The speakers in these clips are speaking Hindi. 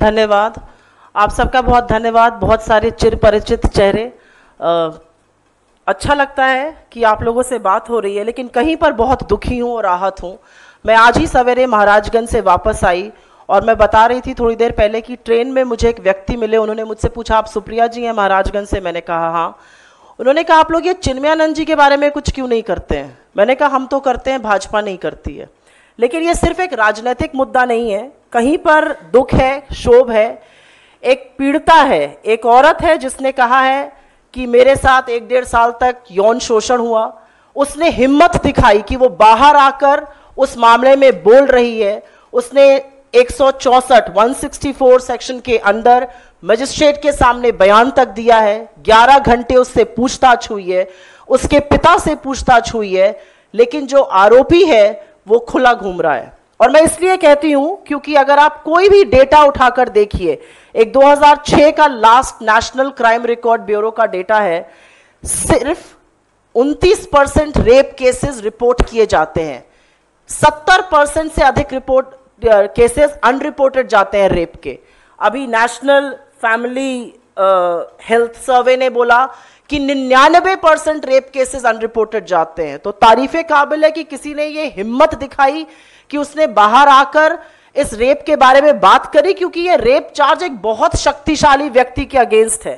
धन्यवाद आप सबका बहुत धन्यवाद बहुत सारे चिर परिचित चेहरे अच्छा लगता है कि आप लोगों से बात हो रही है लेकिन कहीं पर बहुत दुखी हूँ और राहत हूँ मैं आज ही सवेरे महाराजगंज से वापस आई और मैं बता रही थी थोड़ी देर पहले कि ट्रेन में मुझे एक व्यक्ति मिले उन्होंने मुझसे पूछा आप सुप्रिया जी हैं महाराजगंज से मैंने कहा हाँ उन्होंने कहा आप लोग ये चिन्मयानंद जी के बारे में कुछ क्यों नहीं करते हैं मैंने कहा हम तो करते हैं भाजपा नहीं करती है लेकिन ये सिर्फ एक राजनीतिक मुद्दा नहीं है कहीं पर दुख है शोभ है एक पीड़िता है एक औरत है जिसने कहा है कि मेरे साथ एक डेढ़ साल तक यौन शोषण हुआ उसने हिम्मत दिखाई कि वो बाहर आकर उस मामले में बोल रही है उसने एक 164 सेक्शन के अंदर मजिस्ट्रेट के सामने बयान तक दिया है 11 घंटे उससे पूछताछ हुई है उसके पिता से पूछताछ हुई है लेकिन जो आरोपी है वो खुला घूम रहा है और मैं इसलिए कहती हूं क्योंकि अगर आप कोई भी डेटा उठाकर देखिए एक 2006 का last National Crime Record Bureau का डेटा है सिर्फ 29 परसेंट रेप केसेस रिपोर्ट किए जाते हैं 70 परसेंट से अधिक रिपोर्ट केसेस अनरिपोर्टेड जाते हैं रेप के अभी नेशनल फैमिली हेल्थ सर्वे ने बोला कि निन्यानबे परसेंट रेप केसेस अनरिपोर्टेड जाते हैं तो तारीफ काबिल है कि किसी ने ये हिम्मत दिखाई कि उसने बाहर आकर इस रेप के बारे में बात करी क्योंकि ये रेप चार्ज एक बहुत शक्तिशाली व्यक्ति के अगेंस्ट है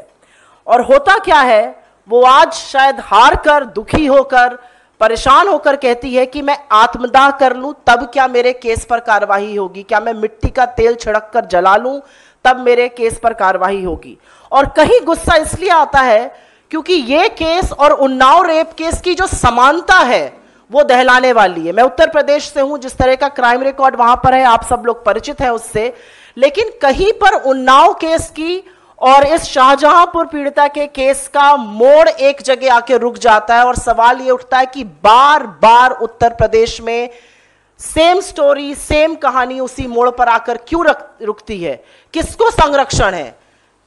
और होता क्या है वो आज शायद हार कर दुखी होकर परेशान होकर कहती है कि मैं आत्मदाह कर लूं तब क्या मेरे केस पर कार्रवाई होगी क्या मैं मिट्टी का तेल छिड़क कर जला लूं तब मेरे केस पर कार्रवाई होगी और कहीं गुस्सा इसलिए आता है क्योंकि ये केस और उन्नाव रेप केस की जो समानता है वो दहलाने वाली है मैं उत्तर प्रदेश से हूं जिस तरह का क्राइम रिकॉर्ड वहां पर है आप सब लोग परिचित हैं उससे लेकिन कहीं पर उन्नाव केस की और इस शाहजहांपुर पीड़िता के केस का मोड़ एक जगह आके रुक जाता है और सवाल ये उठता है कि बार बार उत्तर प्रदेश में सेम स्टोरी सेम कहानी उसी मोड़ पर आकर क्यों रुकती है किसको संरक्षण है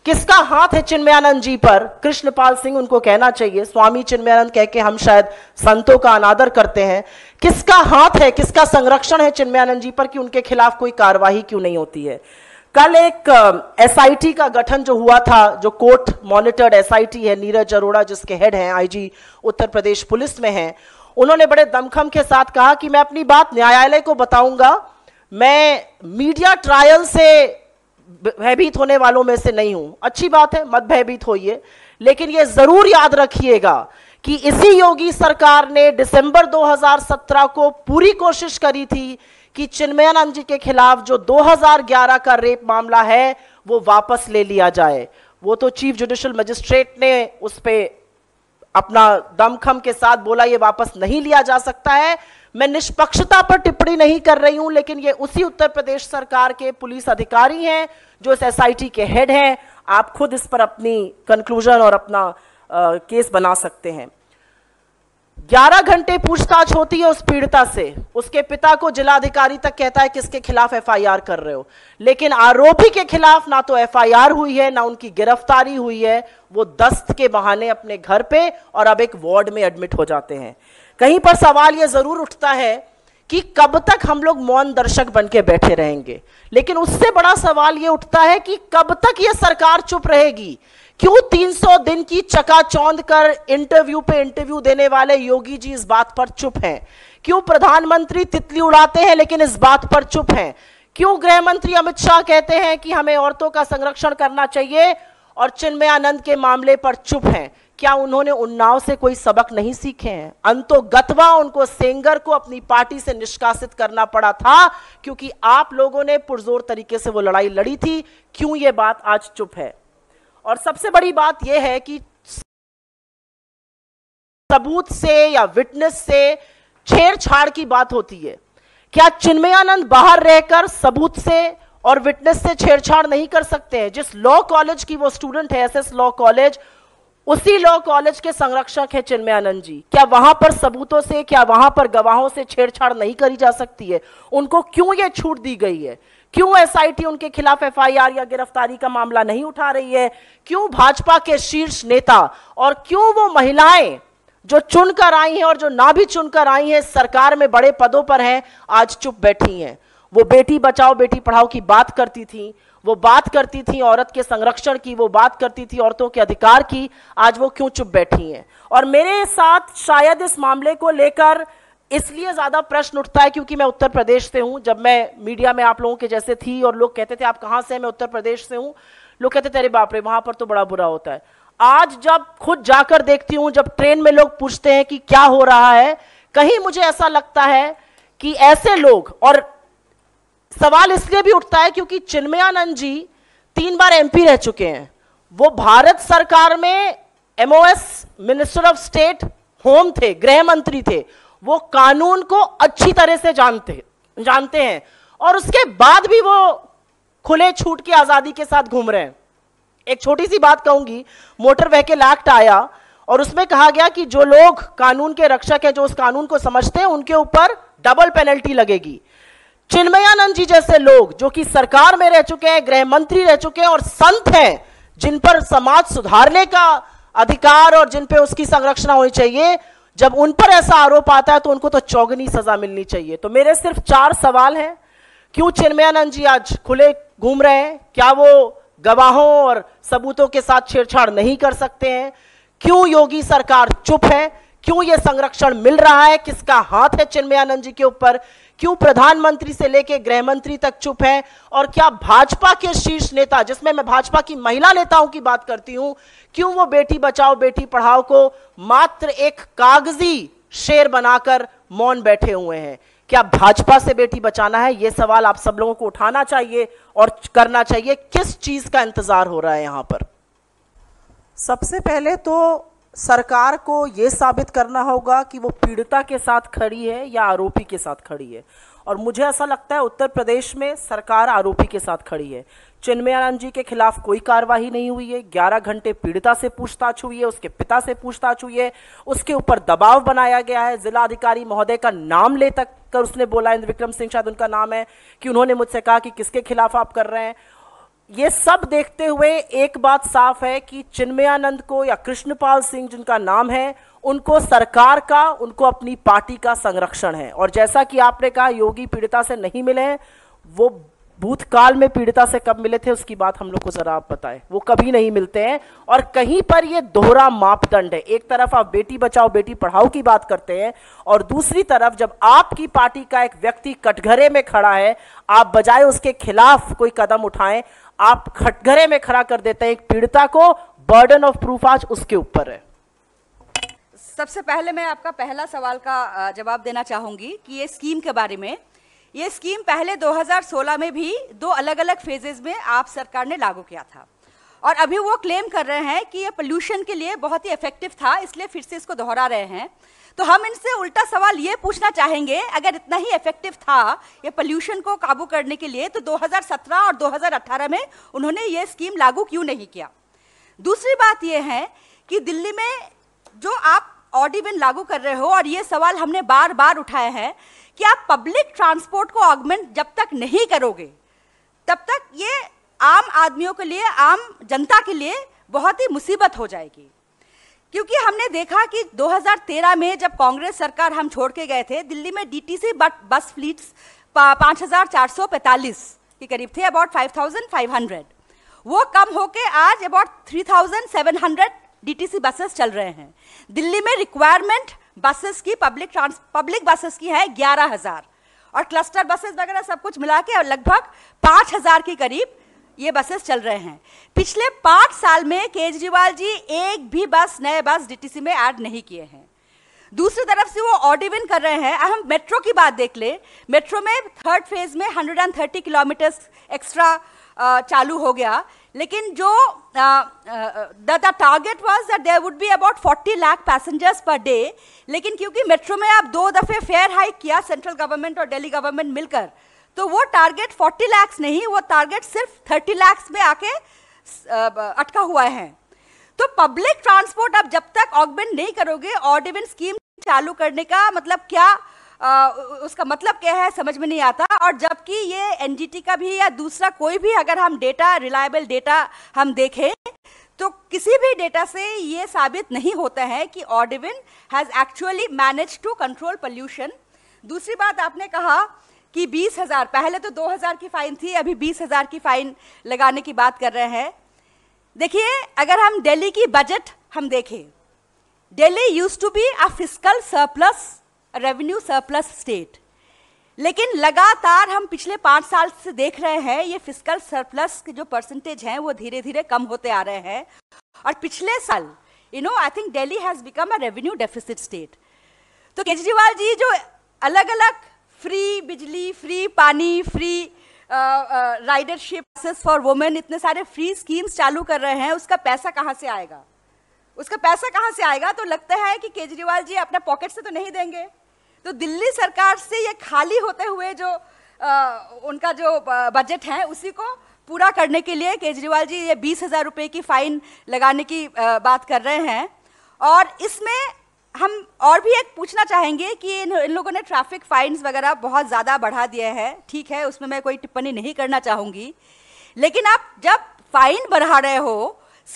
किसका हाथ है चिन्मयानंद जी पर कृष्णपाल सिंह उनको कहना चाहिए स्वामी चिन्मयानंद कह के हम शायद संतों का अनादर करते हैं किसका हाथ है किसका संरक्षण है चिन्मयानंद जी पर कि उनके खिलाफ कोई कार्यवाही क्यों नहीं होती है कल एक एसआईटी का गठन जो हुआ था जो कोर्ट मॉनिटर्ड एसआईटी है नीरज अरोड़ा जिसके हेड हैं आईजी उत्तर प्रदेश पुलिस में हैं उन्होंने बड़े दमखम के साथ कहा कि मैं अपनी बात न्यायालय को बताऊंगा मैं मीडिया ट्रायल से भयभीत होने वालों में से नहीं हूं अच्छी बात है मत भयभीत होइए लेकिन यह जरूर याद रखिएगा कि इसी योगी सरकार ने दिसंबर 2017 को पूरी कोशिश करी थी कि चिन्मयानंद जी के खिलाफ जो 2011 का रेप मामला है वो वापस ले लिया जाए वो तो चीफ जुडिशियल मजिस्ट्रेट ने उस पर अपना दमखम के साथ बोला ये वापस नहीं लिया जा सकता है मैं निष्पक्षता पर टिप्पणी नहीं कर रही हूं लेकिन ये उसी उत्तर प्रदेश सरकार के पुलिस अधिकारी हैं जो इस एसआईटी के हेड हैं आप खुद इस पर अपनी कंक्लूजन और अपना आ, केस बना सकते हैं 11 घंटे पूछताछ होती है उस पीड़िता से उसके पिता को जिलाधिकारी तक कहता है किसके खिलाफ एफआईआर कर रहे हो लेकिन आरोपी के खिलाफ ना तो एफआईआर हुई है ना उनकी गिरफ्तारी हुई है वो दस्त के बहाने अपने घर पे और अब एक वार्ड में एडमिट हो जाते हैं कहीं पर सवाल ये ज़रूर उठता है कि कब तक हम लोग मौन दर्शक बन के बैठे रहेंगे लेकिन उससे बड़ा सवाल ये उठता है कि कब तक ये सरकार चुप रहेगी क्यों 300 दिन की चकाचौंध कर इंटरव्यू पे इंटरव्यू देने वाले योगी जी इस बात पर चुप हैं क्यों प्रधानमंत्री तितली उड़ाते हैं लेकिन इस बात पर चुप हैं क्यों गृह मंत्री अमित शाह कहते हैं कि हमें औरतों का संरक्षण करना चाहिए और चिन्मय आनंद के मामले पर चुप हैं क्या उन्होंने उन्नाव से कोई सबक नहीं सीखे हैं गतवा उनको सेंगर को अपनी पार्टी से निष्कासित करना पड़ा था क्योंकि आप लोगों ने पुरजोर तरीके से वो लड़ाई लड़ी थी क्यों ये बात आज चुप है और सबसे बड़ी बात यह है कि सबूत से या विटनेस से छेड़छाड़ की बात होती है क्या चिन्मयानंद बाहर रहकर सबूत से और विटनेस से छेड़छाड़ नहीं कर सकते हैं जिस लॉ कॉलेज की वो स्टूडेंट है एसएस लॉ कॉलेज उसी लॉ कॉलेज के संरक्षक है चिन्मयानंद जी क्या वहां पर सबूतों से क्या वहां पर गवाहों से छेड़छाड़ नहीं करी जा सकती है उनको क्यों ये छूट दी गई है क्यों एसआईटी उनके खिलाफ एफआईआर या गिरफ्तारी का मामला नहीं उठा रही है क्यों भाजपा के शीर्ष नेता और क्यों वो महिलाएं जो चुनकर आई हैं और जो ना भी चुनकर आई हैं सरकार में बड़े पदों पर हैं आज चुप बैठी हैं वो बेटी बचाओ बेटी पढ़ाओ की बात करती थी वो बात करती थी औरत के संरक्षण की वो बात करती थी औरतों के अधिकार की आज वो क्यों चुप बैठी हैं और मेरे साथ शायद इस मामले को लेकर इसलिए ज़्यादा प्रश्न उठता है क्योंकि मैं उत्तर प्रदेश से हूँ जब मैं मीडिया में आप लोगों के जैसे थी और लोग कहते थे आप कहाँ से हैं मैं उत्तर प्रदेश से हूँ लोग कहते थे अरे बाप रे वहाँ पर तो बड़ा बुरा होता है आज जब खुद जाकर देखती हूँ जब ट्रेन में लोग पूछते हैं कि क्या हो रहा है कहीं मुझे ऐसा लगता है कि ऐसे लोग और सवाल इसलिए भी उठता है क्योंकि चिन्मयानंद जी तीन बार एमपी रह चुके हैं वो भारत सरकार में MOS minister of state home थे गृह मंत्री थे वो कानून को अच्छी तरह से जानते जानते हैं और उसके बाद भी वो खुले छूट की आजादी के साथ घूम रहे हैं एक छोटी सी बात कहूंगी मोटर व्हीकल एक्ट आया और उसमें कहा गया कि जो लोग कानून के रक्षक हैं जो उस कानून को समझते हैं उनके ऊपर डबल पेनल्टी लगेगी चिन्मयानंद जी जैसे लोग जो कि सरकार में रह चुके हैं गृह मंत्री रह चुके हैं और संत हैं जिन पर समाज सुधारने का अधिकार और जिन पे उसकी संरक्षण होनी चाहिए जब उन पर ऐसा आरोप आता है तो उनको तो चौगनी सजा मिलनी चाहिए तो मेरे सिर्फ चार सवाल हैं क्यों चिन्मयानंद जी आज खुले घूम रहे हैं क्या वो गवाहों और सबूतों के साथ छेड़छाड़ नहीं कर सकते हैं क्यों योगी सरकार चुप है क्यों यह संरक्षण मिल रहा है किसका हाथ है चिन्मयानंद जी के ऊपर क्यों प्रधानमंत्री से लेकर गृह मंत्री तक चुप है और क्या भाजपा के शीर्ष नेता जिसमें मैं भाजपा की महिला नेताओं की बात करती हूं क्यों वो बेटी बचाओ बेटी पढ़ाओ को मात्र एक कागजी शेर बनाकर मौन बैठे हुए हैं क्या भाजपा से बेटी बचाना है ये सवाल आप सब लोगों को उठाना चाहिए और करना चाहिए किस चीज का इंतजार हो रहा है यहां पर सबसे पहले तो सरकार को ये साबित करना होगा कि वो पीड़िता के साथ खड़ी है या आरोपी के साथ खड़ी है और मुझे ऐसा लगता है उत्तर प्रदेश में सरकार आरोपी के साथ खड़ी है चिन्मयानंद जी के खिलाफ कोई कार्रवाई नहीं हुई है 11 घंटे पीड़िता से पूछताछ हुई है उसके पिता से पूछताछ हुई है उसके ऊपर दबाव बनाया गया है जिला अधिकारी महोदय का नाम ले तक कर उसने बोला इंद्र विक्रम सिंह शायद उनका नाम है कि उन्होंने मुझसे कहा कि किसके खिलाफ आप कर रहे हैं ये सब देखते हुए एक बात साफ है कि चिन्मयानंद को या कृष्णपाल सिंह जिनका नाम है उनको सरकार का उनको अपनी पार्टी का संरक्षण है और जैसा कि आपने कहा योगी पीड़िता से नहीं मिले वो भूतकाल में पीड़िता से कब मिले थे उसकी बात हम लोग को जरा आप बताएं वो कभी नहीं मिलते हैं और कहीं पर ये दोहरा मापदंड है एक तरफ आप बेटी बचाओ बेटी पढ़ाओ की बात करते हैं और दूसरी तरफ जब आपकी पार्टी का एक व्यक्ति कटघरे में खड़ा है आप बजाय उसके खिलाफ कोई कदम उठाएं आप खटघरे में खड़ा कर देते हैं एक पीड़िता को बर्डन ऑफ प्रूफ आज उसके ऊपर है सबसे पहले मैं आपका पहला सवाल का जवाब देना चाहूंगी कि ये स्कीम के बारे में ये स्कीम पहले 2016 में भी दो अलग अलग फेजेज में आप सरकार ने लागू किया था और अभी वो क्लेम कर रहे हैं कि ये पोल्यूशन के लिए बहुत ही इफेक्टिव था इसलिए फिर से इसको दोहरा रहे हैं तो हम इनसे उल्टा सवाल ये पूछना चाहेंगे अगर इतना ही इफेक्टिव था ये पोल्यूशन को काबू करने के लिए तो 2017 और 2018 में उन्होंने ये स्कीम लागू क्यों नहीं किया दूसरी बात ये है कि दिल्ली में जो आप ऑडिबिन लागू कर रहे हो और ये सवाल हमने बार बार उठाए हैं कि आप पब्लिक ट्रांसपोर्ट को ऑगमेंट जब तक नहीं करोगे तब तक ये आम आदमियों के लिए आम जनता के लिए बहुत ही मुसीबत हो जाएगी क्योंकि हमने देखा कि 2013 में जब कांग्रेस सरकार हम छोड़ के गए थे दिल्ली में डीटीसी बस फ्लीट्स पाँच के करीब थे अबाउट 5,500 वो कम होके आज अबाउट 3,700 डीटीसी बसेस चल रहे हैं दिल्ली में रिक्वायरमेंट बसेस की पब्लिक ट्रांस पब्लिक बसेस की है ग्यारह हजार और क्लस्टर बसेस वगैरह सब कुछ मिला के लगभग पाँच हजार के करीब ये बसेस चल रहे हैं पिछले पाँच साल में केजरीवाल जी एक भी बस नए बस डीटीसी में ऐड नहीं किए हैं दूसरी तरफ से वो ऑडिविन कर रहे हैं हम मेट्रो की बात देख ले मेट्रो में थर्ड फेज में 130 किलोमीटर एक्स्ट्रा चालू हो गया लेकिन जो the target was that there would be about 40 lakh passengers per day लेकिन क्योंकि मेट्रो में आप दो दफ़े फेयर हाइक किया सेंट्रल गवर्नमेंट और दिल्ली गवर्नमेंट मिलकर तो वो टारगेट 40 लाख नहीं वो टारगेट सिर्फ 30 लाख में आके अटका हुआ है तो पब्लिक ट्रांसपोर्ट आप जब तक ऑगमेंट नहीं करोगे ऑर्डिवेंस स्कीम चालू करने का मतलब क्या आ, उसका मतलब क्या है समझ में नहीं आता और जबकि ये एनजीटी का भी या दूसरा कोई भी अगर हम डेटा रिलायबल डेटा हम देखें तो किसी भी डेटा से ये साबित नहीं होता है कि odd even has actually manage to control pollution दूसरी बात आपने कहा कि बीस हज़ार पहले तो दो हज़ार की फ़ाइन थी अभी बीस हज़ार की फ़ाइन लगाने की बात कर रहे हैं देखिए अगर हम दिल्ली की बजट हम देखें Delhi use to be a fiscal surplus revenue surplus state लेकिन लगातार हम पिछले पाँच साल से देख रहे हैं ये फिजिकल सरप्लस के जो परसेंटेज हैं वो धीरे धीरे कम होते आ रहे हैं और पिछले साल you know I think Delhi has become a revenue deficit state तो केजरीवाल जी जो अलग अलग फ्री बिजली फ्री पानी फ्री राइडरशिप फॉर वुमेन इतने सारे फ्री स्कीम्स चालू कर रहे हैं उसका पैसा कहाँ से आएगा उसका पैसा कहाँ से आएगा तो लगता है कि केजरीवाल जी अपने पॉकेट से तो नहीं देंगे तो दिल्ली सरकार से ये खाली होते हुए जो आ, उनका जो बजट है उसी को पूरा करने के लिए केजरीवाल जी ये बीस हज़ार रुपये की फ़ाइन लगाने की आ, बात कर रहे हैं और इसमें हम और भी एक पूछना चाहेंगे कि इन इन लोगों ने ट्रैफिक फाइन्स वगैरह बहुत ज़्यादा बढ़ा दिए हैं ठीक है उसमें मैं कोई टिप्पणी नहीं करना चाहूँगी लेकिन आप जब फाइन बढ़ा रहे हो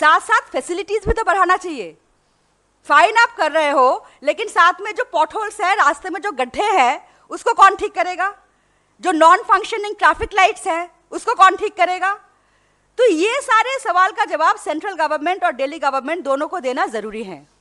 साथ साथ फैसिलिटीज़ भी तो बढ़ाना चाहिए फाइन आप कर रहे हो लेकिन साथ में जो पॉटहोल्स है रास्ते में जो गड्ढे हैं उसको कौन ठीक करेगा जो नॉन फंक्शनिंग ट्रैफिक लाइट्स हैं उसको कौन ठीक करेगा तो ये सारे सवाल का जवाब सेंट्रल गवर्नमेंट और दिल्ली गवर्नमेंट दोनों को देना ज़रूरी है